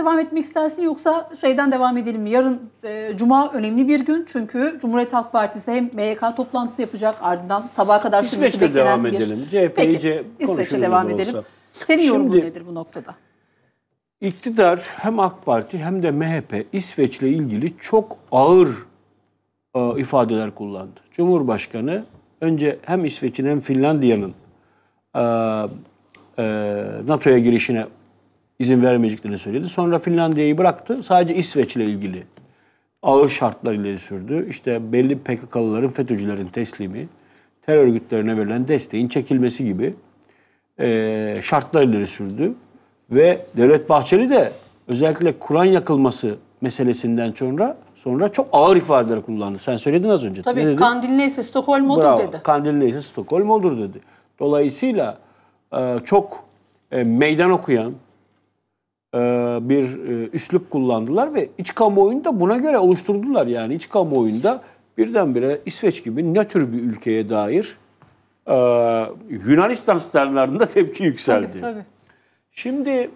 devam etmek istersin yoksa şeyden devam edelim mi? Yarın e, Cuma önemli bir gün çünkü Cumhuriyet Halk Partisi hem MYK toplantısı yapacak ardından sabaha kadar sürmesi İsveç'te beklenen devam bir... edelim. CHP'yi İsveç'e devam edelim. Senin yorumun Şimdi, nedir bu noktada? İktidar hem AK Parti hem de MHP İsveç'le ilgili çok ağır e, ifadeler kullandı. Cumhurbaşkanı önce hem İsveç'in hem Finlandiya'nın e, e, NATO'ya girişine izin vermeyeceklerini söyledi. Sonra Finlandiya'yı bıraktı. Sadece İsveç ile ilgili ağır şartlar ileri sürdü. İşte belli PKK'lıların, FETÖ'cülerin teslimi, terör örgütlerine verilen desteğin çekilmesi gibi e, şartlar ileri sürdü. Ve Devlet Bahçeli de özellikle Kur'an yakılması meselesinden sonra sonra çok ağır ifadeler kullandı. Sen söyledin az önce. Tabii ne dedi? kandil neyse Stockholm odur Bravo. dedi. Kandil neyse Stockholm odur dedi. Dolayısıyla e, çok e, meydan okuyan, e, bir e, üslup kullandılar ve iç kamuoyunu da buna göre oluşturdular. Yani iç kamuoyunda birdenbire İsveç gibi ne tür bir ülkeye dair e, Yunanistan standartlarında tepki yükseldi. Tabii, tabii. Şimdi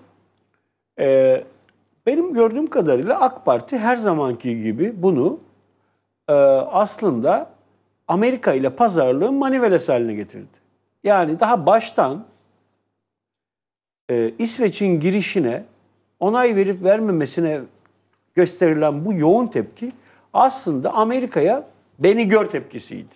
benim gördüğüm kadarıyla AK Parti her zamanki gibi bunu aslında Amerika ile pazarlığın manivelesi haline getirdi. Yani daha baştan e, İsveç'in girişine onay verip vermemesine gösterilen bu yoğun tepki aslında Amerika'ya beni gör tepkisiydi.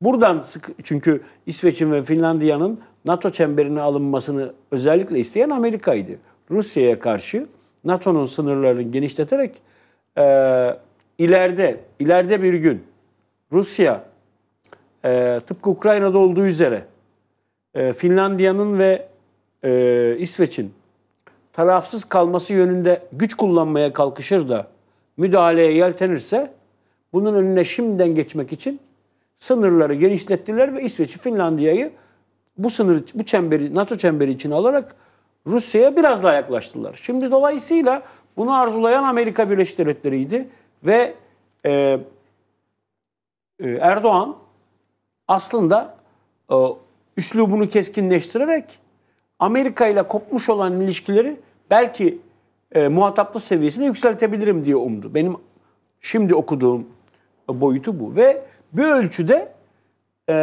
Buradan sık çünkü İsveç'in ve Finlandiya'nın NATO çemberine alınmasını özellikle isteyen Amerika'ydı. Rusya'ya karşı NATO'nun sınırlarını genişleterek e, ileride ileride bir gün Rusya e, tıpkı Ukrayna'da olduğu üzere e, Finlandiya'nın ve e, İsveç'in tarafsız kalması yönünde güç kullanmaya kalkışır da müdahaleye yeltenirse bunun önüne şimdiden geçmek için sınırları genişlettiler ve İsveç'i, Finlandiya'yı bu sınır, bu çemberi, NATO çemberi içine alarak Rusya'ya biraz daha yaklaştılar. Şimdi dolayısıyla bunu arzulayan Amerika Birleşik Devletleri'ydi ve e, e, Erdoğan aslında e, üslubunu keskinleştirerek Amerika ile kopmuş olan ilişkileri belki e, muhataplı seviyesine yükseltebilirim diye umdu. Benim şimdi okuduğum boyutu bu. Ve bir ölçüde e,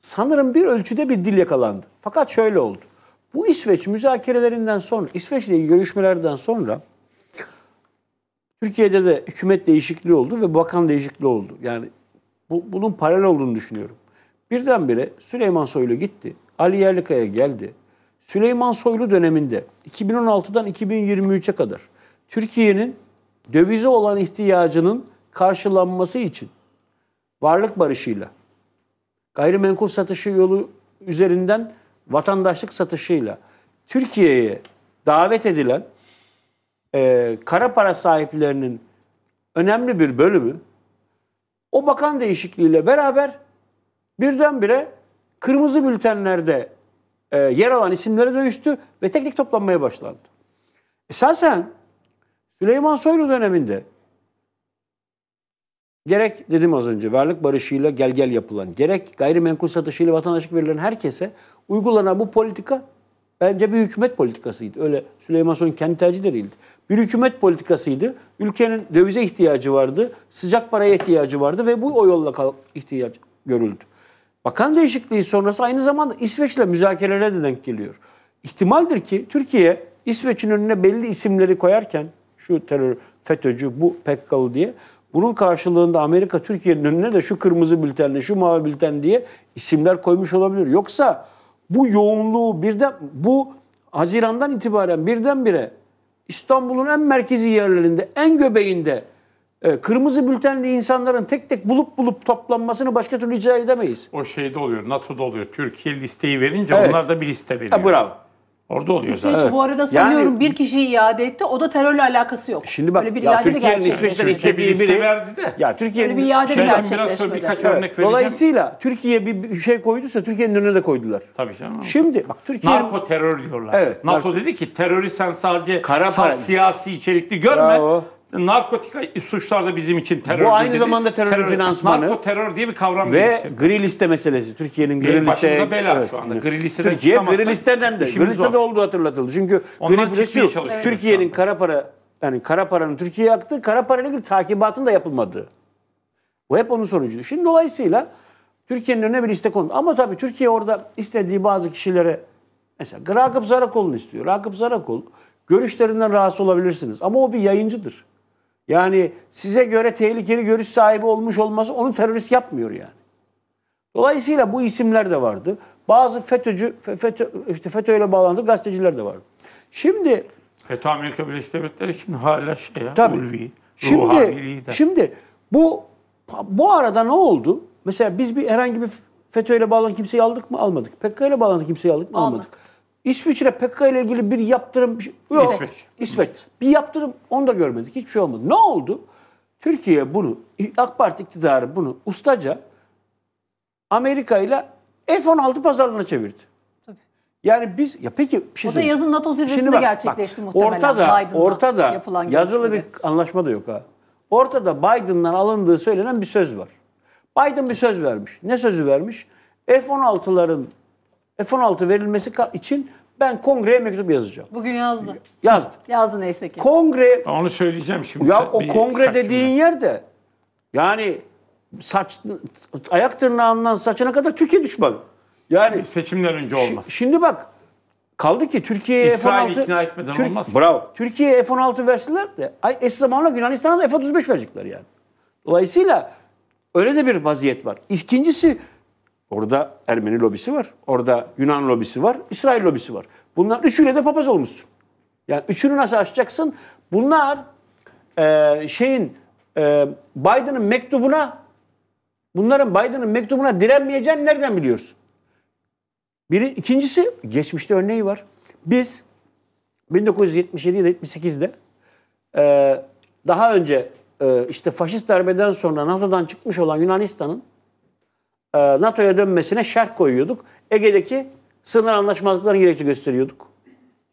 sanırım bir ölçüde bir dil yakalandı. Fakat şöyle oldu. Bu İsveç müzakerelerinden sonra, İsveç ile görüşmelerden sonra Türkiye'de de hükümet değişikliği oldu ve bakan değişikliği oldu. Yani bu, bunun paralel olduğunu düşünüyorum. Birdenbire Süleyman Soylu gitti. Ali Yerlikaya geldi. Süleyman Soylu döneminde 2016'dan 2023'e kadar Türkiye'nin dövize olan ihtiyacının karşılanması için varlık barışıyla, gayrimenkul satışı yolu üzerinden vatandaşlık satışıyla Türkiye'ye davet edilen e, kara para sahiplerinin önemli bir bölümü o bakan değişikliğiyle beraber birdenbire kırmızı bültenlerde e, yer alan isimlere dönüştü ve tek tek toplanmaya başlandı. Esasen Süleyman Soylu döneminde gerek dedim az önce varlık barışıyla gel gel yapılan, gerek gayrimenkul satışıyla vatandaşlık verilen herkese uygulanan bu politika bence bir hükümet politikasıydı. Öyle Süleyman Soylu'nun kendi tercihi de değildi. Bir hükümet politikasıydı. Ülkenin dövize ihtiyacı vardı, sıcak paraya ihtiyacı vardı ve bu o yolla ihtiyaç görüldü. Bakan değişikliği sonrası aynı zamanda İsveç'le müzakerelere de denk geliyor. İhtimaldir ki Türkiye İsveç'in önüne belli isimleri koyarken şu terör FETÖ'cü, bu PKK'lı diye bunun karşılığında Amerika Türkiye'nin önüne de şu kırmızı bültenle, şu mavi bülten diye isimler koymuş olabilir. Yoksa bu yoğunluğu birden bu Haziran'dan itibaren birdenbire İstanbul'un en merkezi yerlerinde, en göbeğinde kırmızı bültenli insanların tek tek bulup bulup toplanmasını başka türlü icra edemeyiz. O şeyde oluyor, NATO'da oluyor. Türkiye listeyi verince evet. onlar da bir liste veriyor. Ha, bravo. Orada oluyor Üstelik zaten. Evet. Bu arada sanıyorum yani, bir kişi iade etti. O da terörle alakası yok. Şimdi bak Öyle bir ya Türkiye'nin İsveç'ten istediği biri verdi de. Ya Türkiye'nin bir iade de gerçekleşmedi. birkaç evet. örnek Dolayısıyla Türkiye bir şey koyduysa Türkiye'nin önüne de koydular. Tabii canım. Şimdi bak Türkiye narko terör diyorlar. Evet, NATO dedi ki terörü sen sadece Kara siyasi içerikli görme. Bravo narkotik suçlar da bizim için terör. Bu aynı dedi. zamanda terör, terör finansmanı. Narko terör diye bir kavram ve gelişti. gri liste meselesi. Türkiye'nin gri liste. Başımıza bela evet, şu anda. Gri listeden Türkiye gri listeden de. Gri listede olduğu hatırlatıldı. Çünkü Ondan gri liste Türkiye'nin kara para yani kara paranın Türkiye'ye aktığı kara parayla ilgili takibatın da yapılmadığı. Bu hep onun sonucu. Şimdi dolayısıyla Türkiye'nin önüne bir liste kondu. Ama tabii Türkiye orada istediği bazı kişilere mesela Ragıp Zarakoğlu'nu istiyor. Ragıp Zarakoğlu görüşlerinden rahatsız olabilirsiniz ama o bir yayıncıdır. Yani size göre tehlikeli görüş sahibi olmuş olması onu terörist yapmıyor yani. Dolayısıyla bu isimler de vardı. Bazı FETÖ'cü, FETÖ, işte FETÖ ile bağlantılı gazeteciler de vardı. Şimdi... FETÖ Amerika Birleşik Devletleri için hala şey ya, tabii. ulvi, şimdi, şimdi bu bu arada ne oldu? Mesela biz bir herhangi bir FETÖ ile bağlanan kimseyi aldık mı? Almadık. PKK ile bağlanan kimseyi aldık mı? Almadık. almadık. İsviçre PKK ile ilgili bir yaptırım şey- yok. İsveç. İsveç. Bir yaptırım onu da görmedik. Hiçbir şey olmadı. Ne oldu? Türkiye bunu AK Parti iktidarı bunu ustaca Amerika ile F-16 pazarlığına çevirdi. Tabii. Yani biz ya peki bir şey O da yazın NATO zirvesinde bak, gerçekleşti bak, muhtemelen. Ortada ortada yapılan yazılı bir anlaşma da yok ha. Ortada Biden'dan alındığı söylenen bir söz var. Biden bir söz vermiş. Ne sözü vermiş? F-16'ların F-16 verilmesi için ben kongreye mektup yazacağım. Bugün yazdı. Yazdı. Yazdı neyse ki. Kongre... Ben onu söyleyeceğim şimdi. Ya o kongre dediğin yerde yani saç ayak tırnağından saçına kadar Türkiye düşmanı. Yani, yani seçimden önce olmaz. Şimdi bak kaldı ki Türkiye'ye F-16 ikna etmeden Türk, olmaz. Bravo. Türkiye'ye F-16 versinler de ay eş zamanla Yunanistan'a da F-35 verecekler yani. Dolayısıyla öyle de bir vaziyet var. İkincisi Orada Ermeni lobisi var. Orada Yunan lobisi var. İsrail lobisi var. Bunların üçüyle de papaz olmuşsun. Yani üçünü nasıl açacaksın? Bunlar e, şeyin e, Biden'ın mektubuna bunların Biden'ın mektubuna direnmeyeceğini nereden biliyorsun? Biri, ikincisi geçmişte örneği var. Biz 1977 ile 78'de e, daha önce e, işte faşist darbeden sonra NATO'dan çıkmış olan Yunanistan'ın e, NATO'ya dönmesine şart koyuyorduk. Ege'deki sınır anlaşmazlıklarını gerekçe gösteriyorduk.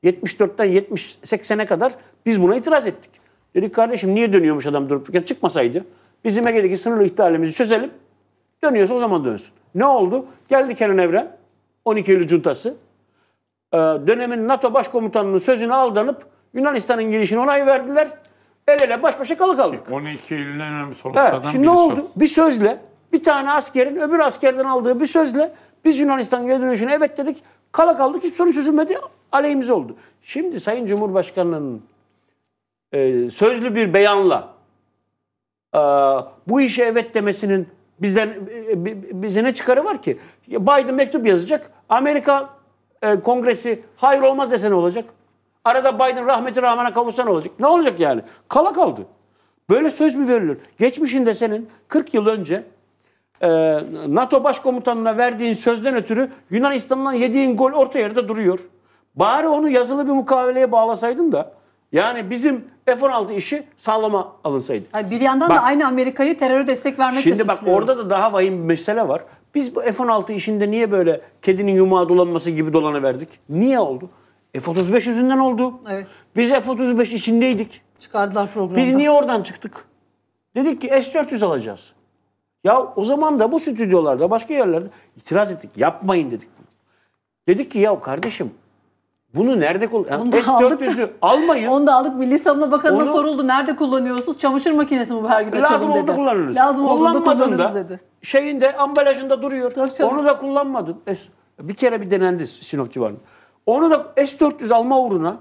74'ten 70-80'e kadar biz buna itiraz ettik. Dedik kardeşim niye dönüyormuş adam durup dururken çıkmasaydı. Bizim Ege'deki sınır ihlalimizi çözelim. Dönüyorsa o zaman dönsün. Ne oldu? Geldi Kenan Evren 12 Eylül Cuntası. Ee, dönemin NATO Başkomutanı'nın sözünü aldanıp Yunanistan'ın girişine onay verdiler. El ele baş başa kalı kaldık. 12 şey, Eylül'ün önemli sonuçlardan evet, şimdi ne oldu? Bir sözle bir tane askerin öbür askerden aldığı bir sözle biz Yunanistan geri dönüşüne evet dedik. Kala kaldık hiç sorun çözülmedi. Aleyhimize oldu. Şimdi Sayın Cumhurbaşkanı'nın e, sözlü bir beyanla e, bu işe evet demesinin bizden e, bize ne çıkarı var ki? Biden mektup yazacak. Amerika e, kongresi hayır olmaz desene olacak? Arada Biden rahmeti rahmana kavuşsa ne olacak? Ne olacak yani? Kala kaldı. Böyle söz mü verilir? Geçmişinde senin 40 yıl önce ee, NATO Başkomutanı'na verdiğin sözden ötürü Yunanistan'dan yediğin gol orta yerde duruyor. Bari onu yazılı bir mukaveleye bağlasaydın da yani bizim F-16 işi sağlama alınsaydı. Yani bir yandan bak, da aynı Amerika'yı teröre destek vermekle Şimdi bak orada da daha vahim bir mesele var. Biz bu F-16 işinde niye böyle kedinin yumağı dolanması gibi verdik? Niye oldu? F-35 yüzünden oldu. Evet. Biz F-35 içindeydik. Çıkardılar programı. Biz niye oradan çıktık? Dedik ki S-400 alacağız. Ya o zaman da bu stüdyolarda başka yerlerde itiraz ettik. Yapmayın dedik bunu. Dedik ki ya kardeşim bunu nerede kullanıyorsunuz? Yani S400'ü almayın. Onu da aldık. Milli Savunma Bakanı'na Onu... soruldu. Nerede kullanıyorsunuz? Çamaşır makinesi mi bu her gün Lazım dedi. oldu kullanırız. Lazım oldu kullanırız dedi. Şeyinde ambalajında duruyor. Tabii, Onu da kullanmadın. Bir kere bir denendi Sinop civarında. Onu da S400 alma uğruna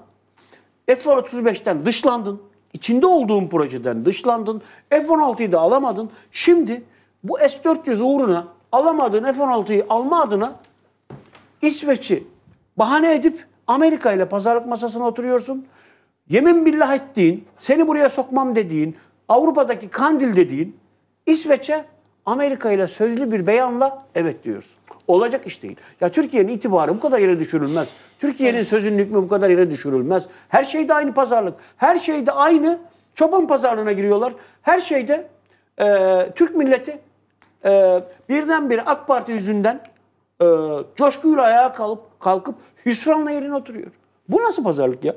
F-35'ten dışlandın. İçinde olduğun projeden dışlandın. F-16'yı da alamadın. Şimdi bu S-400 uğruna alamadığın F-16'yı alma adına İsveç'i bahane edip Amerika ile pazarlık masasına oturuyorsun. Yemin billah ettiğin, seni buraya sokmam dediğin, Avrupa'daki kandil dediğin İsveç'e Amerika ile sözlü bir beyanla evet diyorsun. Olacak iş değil. Ya Türkiye'nin itibarı bu kadar yere düşürülmez. Türkiye'nin evet. sözünün hükmü bu kadar yere düşürülmez. Her şeyde aynı pazarlık. Her şeyde aynı çoban pazarlığına giriyorlar. Her şeyde e, Türk milleti e, birdenbire AK Parti yüzünden e, coşkuyla ayağa kalıp, kalkıp hüsranla yerine oturuyor. Bu nasıl pazarlık ya?